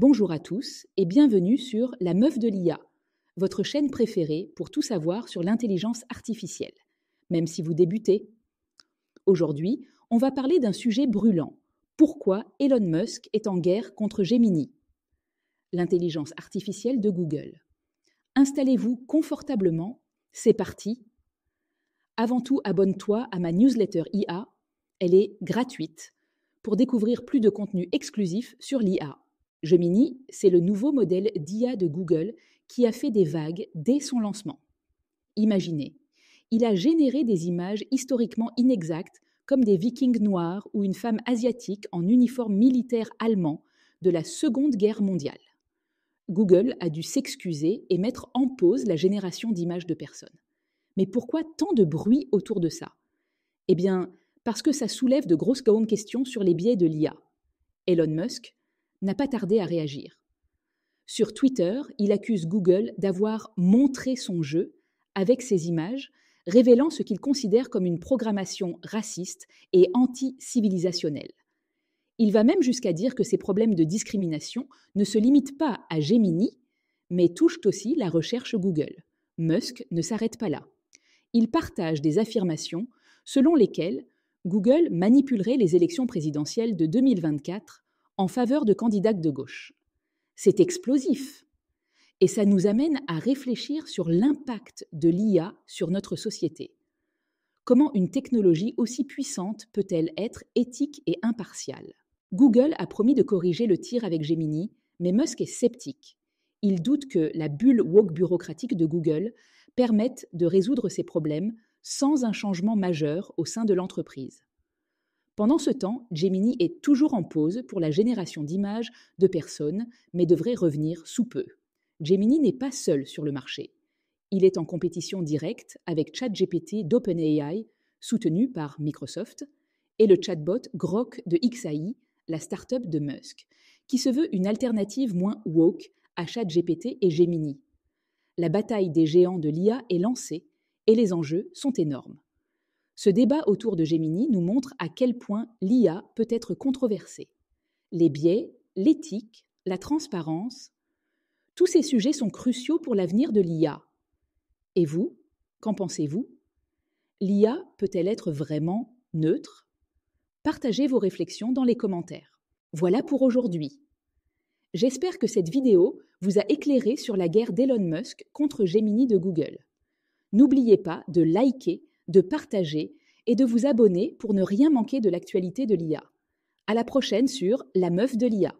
Bonjour à tous et bienvenue sur La Meuf de l'IA, votre chaîne préférée pour tout savoir sur l'intelligence artificielle, même si vous débutez. Aujourd'hui, on va parler d'un sujet brûlant. Pourquoi Elon Musk est en guerre contre Gemini L'intelligence artificielle de Google. Installez-vous confortablement, c'est parti. Avant tout, abonne-toi à ma newsletter IA, elle est gratuite, pour découvrir plus de contenu exclusif sur l'IA. Gemini, c'est le nouveau modèle d'IA de Google qui a fait des vagues dès son lancement. Imaginez, il a généré des images historiquement inexactes comme des vikings noirs ou une femme asiatique en uniforme militaire allemand de la Seconde Guerre mondiale. Google a dû s'excuser et mettre en pause la génération d'images de personnes. Mais pourquoi tant de bruit autour de ça Eh bien, parce que ça soulève de grosses questions sur les biais de l'IA. Elon Musk, n'a pas tardé à réagir. Sur Twitter, il accuse Google d'avoir montré son jeu avec ses images, révélant ce qu'il considère comme une programmation raciste et anti-civilisationnelle. Il va même jusqu'à dire que ces problèmes de discrimination ne se limitent pas à Gemini, mais touchent aussi la recherche Google. Musk ne s'arrête pas là. Il partage des affirmations selon lesquelles Google manipulerait les élections présidentielles de 2024 en faveur de candidats de gauche. C'est explosif. Et ça nous amène à réfléchir sur l'impact de l'IA sur notre société. Comment une technologie aussi puissante peut-elle être éthique et impartiale Google a promis de corriger le tir avec Gemini, mais Musk est sceptique. Il doute que la bulle woke bureaucratique de Google permette de résoudre ces problèmes sans un changement majeur au sein de l'entreprise. Pendant ce temps, Gemini est toujours en pause pour la génération d'images de personnes, mais devrait revenir sous peu. Gemini n'est pas seul sur le marché. Il est en compétition directe avec ChatGPT d'OpenAI, soutenu par Microsoft, et le chatbot Grok de XAI, la start-up de Musk, qui se veut une alternative moins woke à ChatGPT et Gemini. La bataille des géants de l'IA est lancée et les enjeux sont énormes. Ce débat autour de Gemini nous montre à quel point l'IA peut être controversée. Les biais, l'éthique, la transparence, tous ces sujets sont cruciaux pour l'avenir de l'IA. Et vous, qu'en pensez-vous L'IA peut-elle être vraiment neutre Partagez vos réflexions dans les commentaires. Voilà pour aujourd'hui. J'espère que cette vidéo vous a éclairé sur la guerre d'Elon Musk contre Gemini de Google. N'oubliez pas de liker de partager et de vous abonner pour ne rien manquer de l'actualité de l'IA. À la prochaine sur La meuf de l'IA.